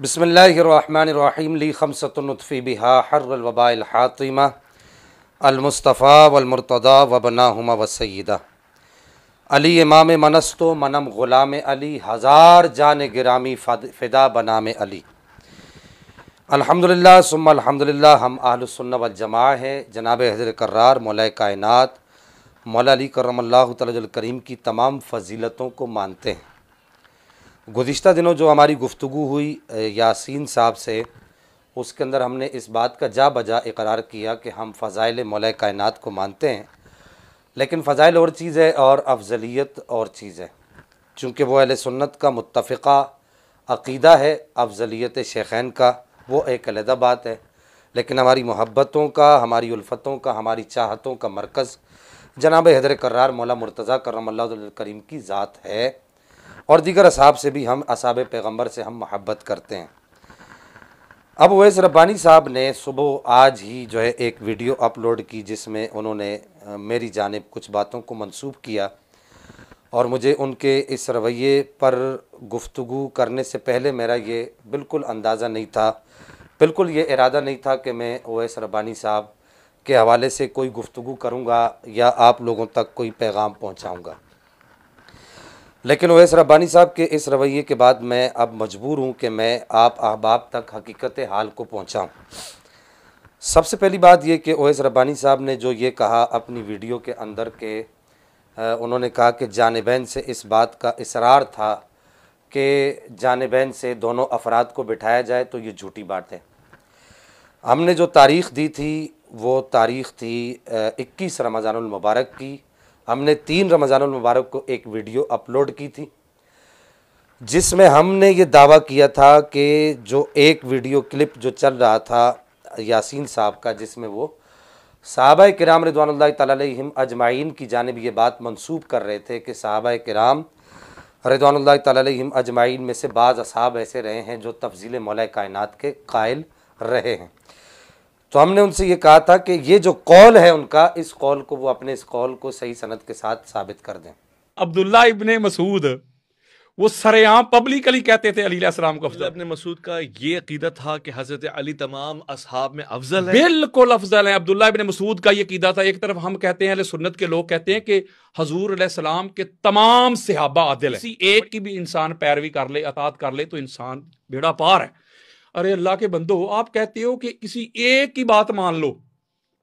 बसमीम ली खमसतनफ़ी बिहा हर्रबाल हातिमा अलमुस्तफ़ा वलमरतदा वबना हमा वसैदा अली इमाम मनस्तो मनम ग़ुलाम अली हज़ार जान गिरामी फ़िदा बनाम अली अल्हम्दुलिल्लाह सुम अल्हम्दुलिल्लाह हम आहलसन्न वलजमा है जनाब हजर करार मौल कायनत मौलाली अली करम की तमाम फजीलतों को मानते हैं गुज्त दिनों जो हमारी गुफ्तु हुई यासीन साहब से उसके अंदर हमने इस बात का जा बजा इकरार किया कि हम फ़ज़ाइल मौल कायनत को मानते हैं लेकिन फ़ज़ाइल और चीज़ है और अफजलियत और चीज़ है चूँकि वह अल सुन्नत का मुतफ़ा अकीदा है अफजलियत शेखैन का वो एक अलहदा बात है लेकिन हमारी मोहब्बतों का हमारी उल्फतों का हमारी चाहतों का मरकज़ जनाब हैदर करार मौला मुर्तज़ा करम करीम की ज़ात है और दीगर असाब से भी हम असाब पैगम्बर से हम मोहब्बत करते हैं अब वैस रब्बानी साहब ने सुबह आज ही जो है एक वीडियो अपलोड की जिसमें उन्होंने मेरी जानब कुछ बातों को मनसूब किया और मुझे उनके इस रवैये पर गुफ्तु करने से पहले मेरा ये बिल्कुल अंदाज़ा नहीं था बिल्कुल ये इरादा नहीं था कि मैं ओएस रब्बानी साहब के हवाले से कोई गुफ्तु करूँगा या आप लोगों तक कोई पैगाम पहुँचाऊँगा लेकिन ओएस रब्बानी साहब के इस रवैये के बाद मैं अब मजबूर हूँ कि मैं आप अहबाब तक हकीकत हाल को पहुँचाऊँ सबसे पहली बात ये कि ओवैस रब्बानी साहब ने जो ये कहा अपनी वीडियो के अंदर के उन्होंने कहा कि जानबैन से इस बात का इसरार था कि जानबैन से दोनों अफराद को बिठाया जाए तो ये झूठी बात है हमने जो तारीख़ दी थी वो तारीख़ थी इक्कीस रमज़ानमबारक की हमने तीन रमज़ान मुबारक को एक वीडियो अपलोड की थी जिसमें हमने ये दावा किया था कि जो एक वीडियो क्लिप जो चल रहा था यासीन साहब का जिसमें वो साहबा कराम रिदवान तम अजमाइन की जानब ये बात मनसूब कर रहे थे कि साहब कराम रिदवान तम अजमाइन में से बाज़ असाब ऐसे रहे हैं जो तफजील मौल कायन के कायल रहे हैं तो हमने उनसे ये कहा था कि ये जो कॉल है उनका इस कॉल को वो अपने इस कॉल को सही सनत के साथ साबित कर दें अब्दुल्ला इबन मसूद वो सरेआम पब्लिकली कहते थे अली सलाम को अफजल अपने मसूद का ये अकीदा था कि हजरत अली तमाम असहाब में अफजल है बिल्कुल अफजल है अब्दुल्ला इबन मसूद का ये अकीदा था एक तरफ हम कहते हैं सुन्नत के लोग कहते हैं कि हजूर सलाम के तमाम सहाबा आदिल है किसी एक की भी इंसान पैरवी कर ले अतात कर ले तो इंसान बेड़ा पार है अरे अल्लाह के बंदो आप कहते हो कि किसी एक की बात मान लो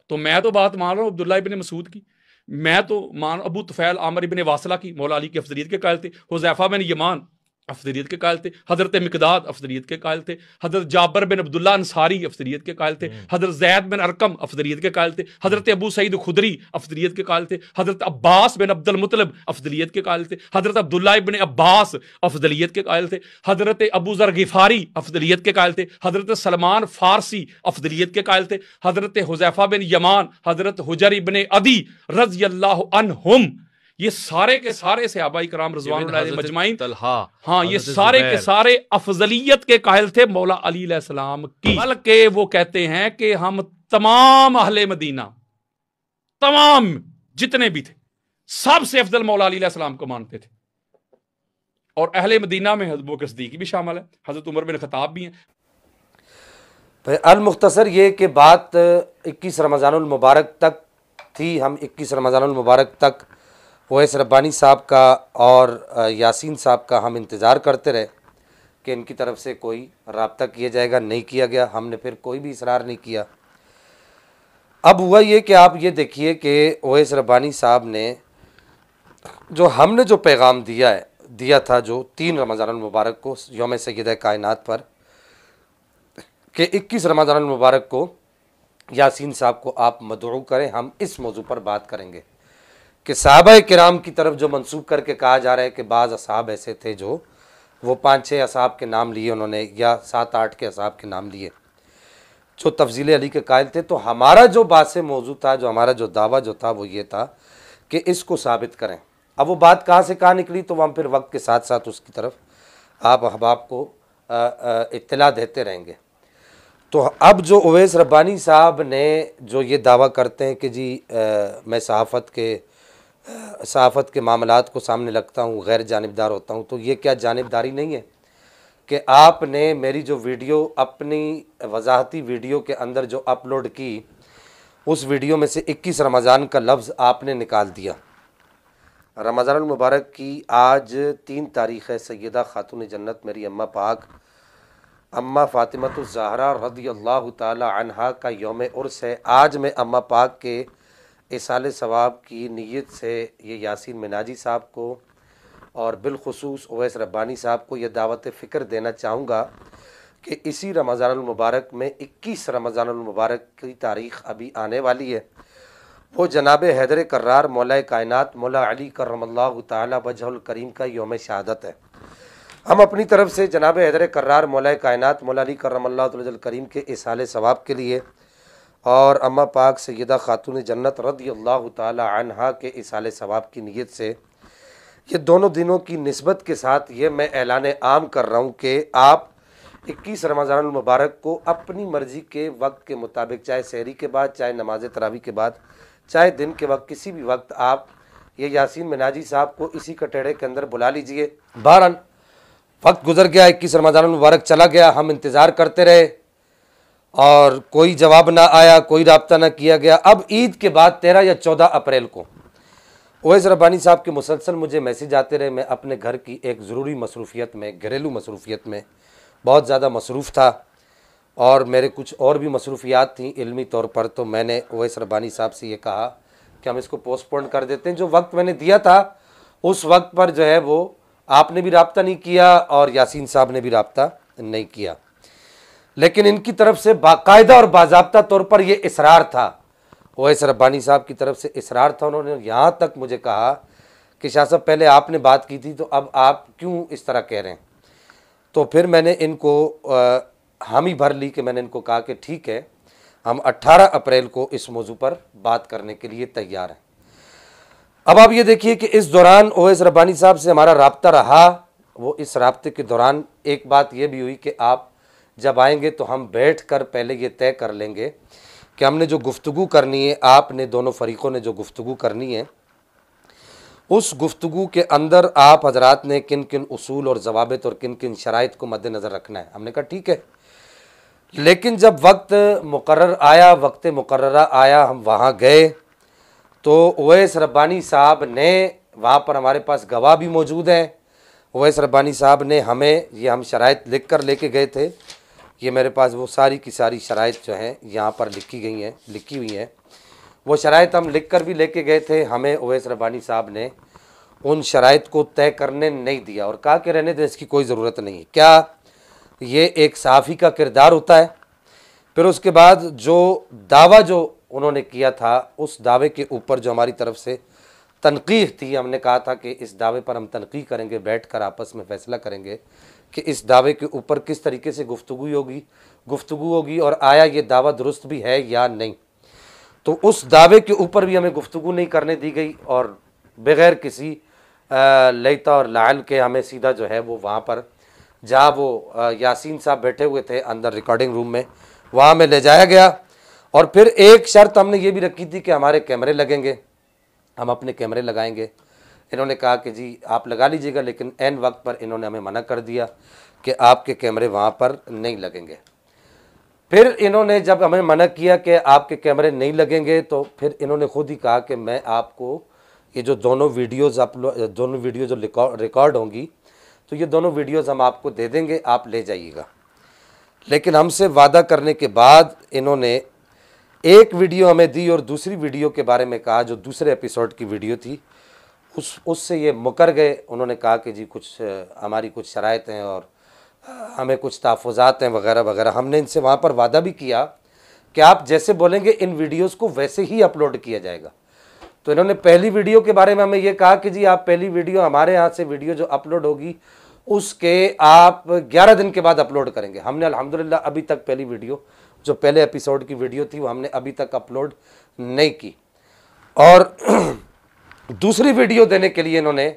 तो मैं तो बात मान रहा हूँ अब्दुल्ला इबन मसूद की मैं तो मान अबू तफैल आमर इबन वासला की मौला अली की अफजरीत के कायल थे हुजैफा बिन यमान अफसरीत के कायल थे हज़रत मकदाद अफसरीत के कायल थे हज़रत जाबर बिन अब्दुल्ला अंसारी अफसरीत के कायल थे हम्म। हज़रत जैद बिन अरकम अफसरीत के कायल थे हज़रत अबू सईद खुदरी अफसरीत के कायल थे हज़रत अब्बास बिन अब्दुल मुतलब अफसलीत के कायल थे हज़रत अब्दुल्ला बिन अब्बास अफजलीत के कायल थे हज़रत अबू ज़र गिफारी अफजलीत के कायल थे हज़रत सलमान फ़ारसी अफजलीत के कायल थे हज़रत हुजैफ़ा बिन यमान हज़रत हजर बिन अदी रजी अल्लाह अनहुम ये सारे के सारे से आबाई कराम रजवान मजमाइन तलहा हाँ ये सारे के सारे अफजलियत के कायल थे मौला अली सलाम की बल्कि वो कहते हैं कि हम तमाम अहल मदीना तमाम जितने भी थे सबसे अफजल मौला अली सलाम को मानते थे और अहल मदीना में हजबो सदीक भी शामिल है हजरत उम्र बिन खताब भी हैं अलमुख्तसर ये कि बात इक्कीस रमज़ानमबारक तक थी हम इक्कीस रमज़ानमबारक तक ओएस रब्बानी साहब का और यासीन साहब का हम इंतज़ार करते रहे कि इनकी तरफ से कोई रबता किया जाएगा नहीं किया गया हमने फिर कोई भी इसरार नहीं किया अब हुआ ये कि आप ये देखिए कि ओएस रब्बानी साहब ने जो हमने जो पैगाम दिया है दिया था जो तीन रमज़ान मुबारक को योम सैद कायनत पर कि इक्कीस रमज़ान मुबारक को यासीन साहब को आप मदरू करें हम इस मौजू पर बात करेंगे कि साहब कराम की तरफ जो मनसूख करके कहा जा रहा है कि बाज़ असाब ऐसे थे जो वो पाँच छः असाब के नाम लिए उन्होंने या सात आठ के असाब के नाम लिए जो तफजील अली के कायल थे तो हमारा जो बात से मौजू था जो हमारा जो दावा जो था वो ये था कि इसको साबित करें अब वो बात कहाँ से कहाँ निकली तो हम फिर वक्त के साथ साथ उसकी तरफ आप अहबाब को इतला देते रहेंगे तो अब जो ओवैस रब्बानी साहब ने जो ये दावा करते हैं कि जी आ, मैं सहाफ़त के सहाफ़त के मामला को सामने लगता हूँ गैर जानबदार होता हूँ तो ये क्या जानबदारी नहीं है कि आपने मेरी जो वीडियो अपनी वजाहती वीडियो के अंदर जो अपलोड की उस वीडियो में से 21 रमज़ान का लफ्ज़ आपने निकाल दिया रमज़ान मुबारक की आज तीन तारीख़ है सैदा ख़ातून जन्नत मेरी अम्मा पाक अम्मा फ़ातिमत ज़हरा रदी अल्लाह तहा का योम उर्स है आज मैं अम्मा पाक के इसाल सवाब की नीयत से ये यासिन मिनाजी साहब को और बिलखसूस ओवैस रब्बानी साहब को यह दावत फ़िक्र देना चाहूँगा कि इसी रमज़ानमबारक में इक्कीस रमज़ानमबारक की तारीख़ अभी आने वाली है वो जनाब हैदर करार मौला कायनत मौला अली करमल्ला तजहल करीम का योम शहादत है हम अपनी तरफ से जनाब हैदर करार मौल कायनत मौला अली करमल्ला तजल करीम के इसाल सवाब के लिए और अम्मा पाक सैदा ख़ातून जन्नत रदी अल्लाह तहा के इसाल सवाब की नीयत से ये दोनों दिनों की नस्बत के साथ ये मैं ऐलान आम कर रहा हूँ कि आप इक्कीस रमज़ान मुबारक को अपनी मर्ज़ी के वक्त के मुताबिक चाहे शहरी के बाद चाहे नमाज तरावी के बाद चाहे दिन के वक्त किसी भी वक्त आप ये यासीन मिनाजी साहब को इसी कटेड़े के अंदर बुला लीजिए बहरन वक्त गुजर गया इक्कीस रमज़ान मुबारक चला गया हम इंतज़ार करते रहे और कोई जवाब ना आया कोई रबता ना किया गया अब ईद के बाद तेरह या चौदह अप्रैल को ओएस रब्बानी साहब के मुसलसल मुझे मैसेज आते रहे मैं अपने घर की एक ज़रूरी मसरूफियत में घरेलू मसरूफियत में बहुत ज़्यादा मसरूफ़ था और मेरे कुछ और भी मसरूफियात थी इलमी तौर पर तो मैंने ओएस रब्बानी साहब से ये कहा कि हम इसको पोस्टपोन कर देते हैं जो वक्त मैंने दिया था उस वक्त पर जो है वो आपने भी रबता नहीं किया और यासिन साहब ने भी रबता नहीं किया लेकिन इनकी तरफ से बाकायदा और बाजाबता तौर पर यह इसरार था ओ रब्बानी साहब की तरफ से इसरार था उन्होंने यहाँ तक मुझे कहा कि शाह साहब पहले आपने बात की थी तो अब आप क्यों इस तरह कह रहे हैं तो फिर मैंने इनको हामी भर ली कि मैंने इनको कहा कि ठीक है हम 18 अप्रैल को इस मौजू पर बात करने के लिए तैयार हैं अब आप ये देखिए कि इस दौरान ओ एस रब्बानी साहब से हमारा रबता रहा वो इस रबते के दौरान एक बात ये भी हुई कि आप जब आएंगे तो हम बैठ कर पहले ये तय कर लेंगे कि हमने जो गुफ्तु करनी है आपने दोनों फरीक़ों ने जो गुफ्तु करनी है उस गुफ्तु के अंदर आप हजरात ने किन किन असूल और जवाबत और किन किन शराइ को मद्दनज़र रखना है हमने कहा ठीक है लेकिन जब वक्त मुकर आया वक्त मुकर आया हम वहाँ गए तो ओवैस रब्बानी साहब ने वहाँ पर हमारे पास गवाह भी मौजूद हैं ओवैस रब्बानी साहब ने हमें ये हम शराइ लिख कर लेके गए थे ये मेरे पास वो सारी की सारी शराइ जो हैं यहाँ पर लिखी गई हैं लिखी हुई हैं वो शराइ हम लिख कर भी लेके गए थे हमें ओवैस रबानी साहब ने उन शराइ को तय करने नहीं दिया और कहा कि रहने दें इसकी कोई ज़रूरत नहीं है क्या ये एक साफ़ी का किरदार होता है फिर उसके बाद जो दावा जो उन्होंने किया था उस दावे के ऊपर जो हमारी तरफ से तनकीह थी हमने कहा था कि इस दावे पर हम तनकीह करेंगे बैठ कर आपस में फ़ैसला करेंगे कि इस दावे के ऊपर किस तरीके से गुफ्तु होगी गुफ्तु होगी और आया ये दावा दुरुस्त भी है या नहीं तो उस दावे के ऊपर भी हमें गुफ्तु नहीं करने दी गई और बग़ैर किसी लता और लाल के हमें सीधा जो है वो वहाँ पर जहाँ वो यासीन साहब बैठे हुए थे अंदर रिकॉर्डिंग रूम में वहाँ में ले जाया गया और फिर एक शर्त हमने ये भी रखी थी कि हमारे कैमरे लगेंगे हम अपने कैमरे लगाएंगे इन्होंने कहा कि जी आप लगा लीजिएगा लेकिन एन वक्त पर इन्होंने हमें मना कर दिया कि आपके कैमरे वहाँ पर नहीं लगेंगे फिर इन्होंने जब हमें मना किया कि आपके कैमरे नहीं लगेंगे तो फिर इन्होंने खुद ही कहा कि मैं आपको ये जो दोनों वीडियोज़ आप दोनों वीडियो जो रिकॉर्ड होंगी तो ये दोनों वीडियोज़ हम आपको दे देंगे आप ले जाइएगा लेकिन हमसे वादा करने के बाद इन्होंने एक वीडियो हमें दी और दूसरी वीडियो के बारे में कहा जो दूसरे एपिसोड की वीडियो थी उस उससे ये मुकर गए उन्होंने कहा कि जी कुछ हमारी कुछ शरात हैं और हमें कुछ तहफ़ात हैं वगैरह वगैरह हमने इनसे वहाँ पर वादा भी किया कि आप जैसे बोलेंगे इन वीडियोस को वैसे ही अपलोड किया जाएगा तो इन्होंने पहली वीडियो के बारे में हमें ये कहा कि जी आप पहली वीडियो हमारे यहाँ से वीडियो जो अपलोड होगी उसके आप 11 दिन के बाद अपलोड करेंगे हमने अलहमदिल्ला अभी तक पहली वीडियो जो पहले एपिसोड की वीडियो थी वो हमने अभी तक अपलोड नहीं की और दूसरी वीडियो देने के लिए इन्होंने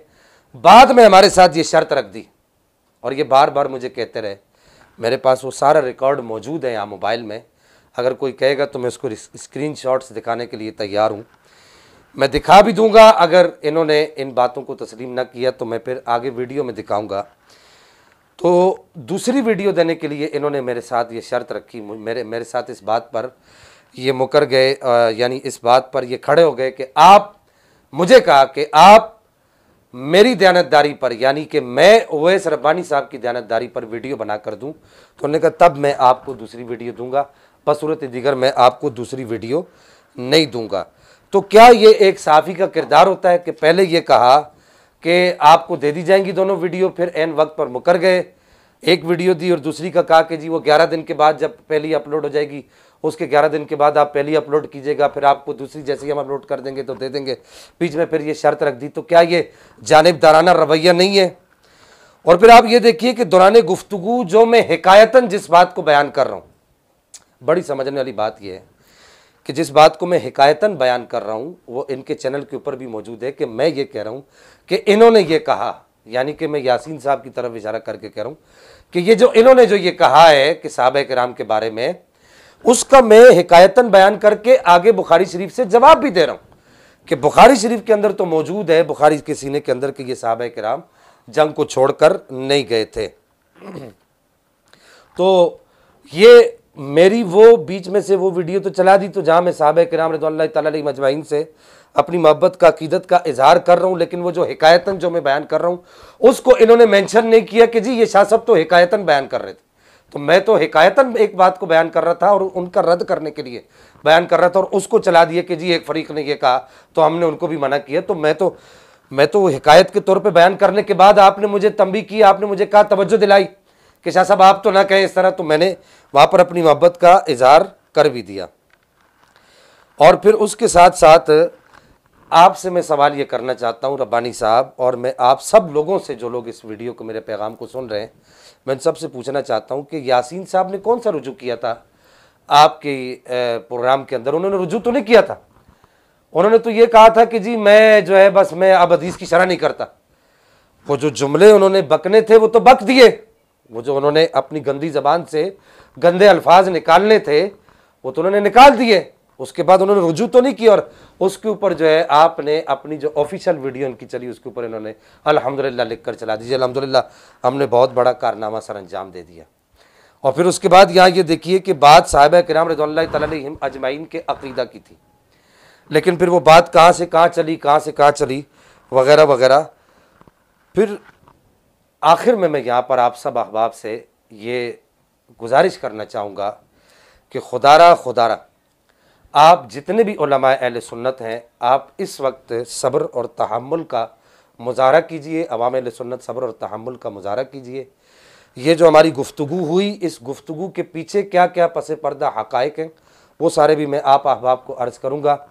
बाद में हमारे साथ ये शर्त रख दी और ये बार बार मुझे कहते रहे मेरे पास वो सारा रिकॉर्ड मौजूद है यहाँ मोबाइल में अगर कोई कहेगा तो मैं उसको स्क्रीन शॉट्स दिखाने के लिए तैयार हूँ मैं दिखा भी दूंगा अगर इन्होंने इन बातों को तस्लीम ना किया तो मैं फिर आगे वीडियो में दिखाऊंगा तो दूसरी वीडियो देने के लिए इन्होंने मेरे साथ ये शर्त रखी मेरे मेरे साथ इस बात पर ये मुकर गए यानी इस बात पर ये खड़े हो गए कि आप मुझे कहा कि आप मेरी दयानतदारी पर यानी कि मैं ओवैस रब्बानी साहब की दयानतदारी पर वीडियो बना कर दूं तो उन्होंने कहा तब मैं आपको दूसरी वीडियो दूंगा बसूरत दिगर मैं आपको दूसरी वीडियो नहीं दूंगा तो क्या ये एक साफ़ी का किरदार होता है कि पहले ये कहा कि आपको दे दी जाएंगी दोनों वीडियो फिर एन वक्त पर मुकर गए एक वीडियो दी और दूसरी का कहा कि जी वो ग्यारह दिन के बाद जब पहली अपलोड हो जाएगी उसके ग्यारह दिन के बाद आप पहली अपलोड कीजिएगा फिर आपको दूसरी जैसे ही हम अपलोड कर देंगे तो दे देंगे बीच में फिर ये शर्त रख दी तो क्या ये जानबदाराना रवैया नहीं है और फिर आप ये देखिए कि दौरान गुफ्तु जो मैं हकायतन जिस बात को बयान कर रहा हूँ बड़ी समझने वाली बात यह है कि जिस बात को मैं हिकायतन बयान कर रहा हूँ वो इनके चैनल के ऊपर भी मौजूद है कि मैं ये कह रहा हूँ कि इन्होंने ये कहा यानी कि मैं यासीन साहब की तरफ इशारा करके कह रहा हूँ कि ये जो इन्होंने जो ये कहा है कि साहब कराम के बारे में उसका मैं हिकायतन बयान करके आगे बुखारी शरीफ से जवाब भी दे रहा हूँ कि बुखारी शरीफ के अंदर तो मौजूद है बुखारी के सीने के अंदर कि ये साहब कराम जंग को छोड़कर नहीं गए थे तो ये मेरी वो बीच में से वो वीडियो तो चला दी तो जहाँ मैं साहब कराम रद्ल तली मजमाइन से अपनी मोहब्बत का अकीदत का इजहार कर रहा हूँ लेकिन वो जो हिकायतन जो मैं बयान कर रहा हूँ उसको इन्होंने मैंशन नहीं किया कि जी ये शाह साहब तो हिकायतन बयान कर रहे थे तो मैं तो हिकायतन एक बात को बयान कर रहा था और उनका रद्द करने के लिए बयान कर रहा था और उसको चला दिया कि जी एक फरीक ने यह कहा तो हमने उनको भी मना किया तो मैं तो मैं तो हिकायत के तौर पर बयान करने के बाद आपने मुझे तंबी की आपने मुझे कहा तोज्जो दिलाई कि शाह साहब आप तो ना कहें इस तरह तो मैंने वहाँ पर अपनी मोहब्बत का इजहार कर भी दिया और फिर उसके साथ साथ आपसे मैं सवाल ये करना चाहता हूँ रब्बानी साहब और मैं आप सब लोगों से जो लोग इस वीडियो को मेरे पैगाम को सुन रहे हैं मैं उन सबसे पूछना चाहता हूँ कि यासीन साहब ने कौन सा रुजू किया था आपके प्रोग्राम के अंदर उन्होंने रुजू तो नहीं किया था उन्होंने तो ये कहा था कि जी मैं जो है बस मैं अब हदीस की शरह नहीं करता वो जो जुमले उन्होंने बकने थे वो तो बक दिए वो जो उन्होंने अपनी गंदी ज़बान से गंदे अल्फाज निकालने थे वो तो उन्होंने निकाल दिए उसके बाद उन्होंने रुजू तो नहीं किया और उसके ऊपर जो है आपने अपनी जो ऑफिशियल वीडियो इनकी चली उसके ऊपर इन्होंने अल्हम्दुलिल्लाह लिख कर चला दीजिए अल्हम्दुलिल्लाह हमने बहुत बड़ा कारनामा सर अंजाम दे दिया और फिर उसके बाद यहाँ ये देखिए कि बात साहब कराम रजोल तम अजमाइन के अकीदा की थी लेकिन फिर वो बात कहाँ से कहाँ चली कहाँ से कहाँ चली वगैरह वगैरह फिर आखिर में मैं यहाँ पर आप सब अहबाब से ये गुजारिश करना चाहूँगा कि खुदारा खुदारा आप जितने भी अहल सुन्नत हैं आप इस वक्त सब्र और तहमुल का मुजाहरा कीजिए अवाम सुन्नत सब्र और तहमुल का मुजाहरा कीजिए ये जो हमारी गुफ्तु हुई इस गुफ्तु के पीछे क्या क्या पसे पर्दा हक़ हैं वो सारे भी मैं आप अहबाब को अर्ज़ करूँगा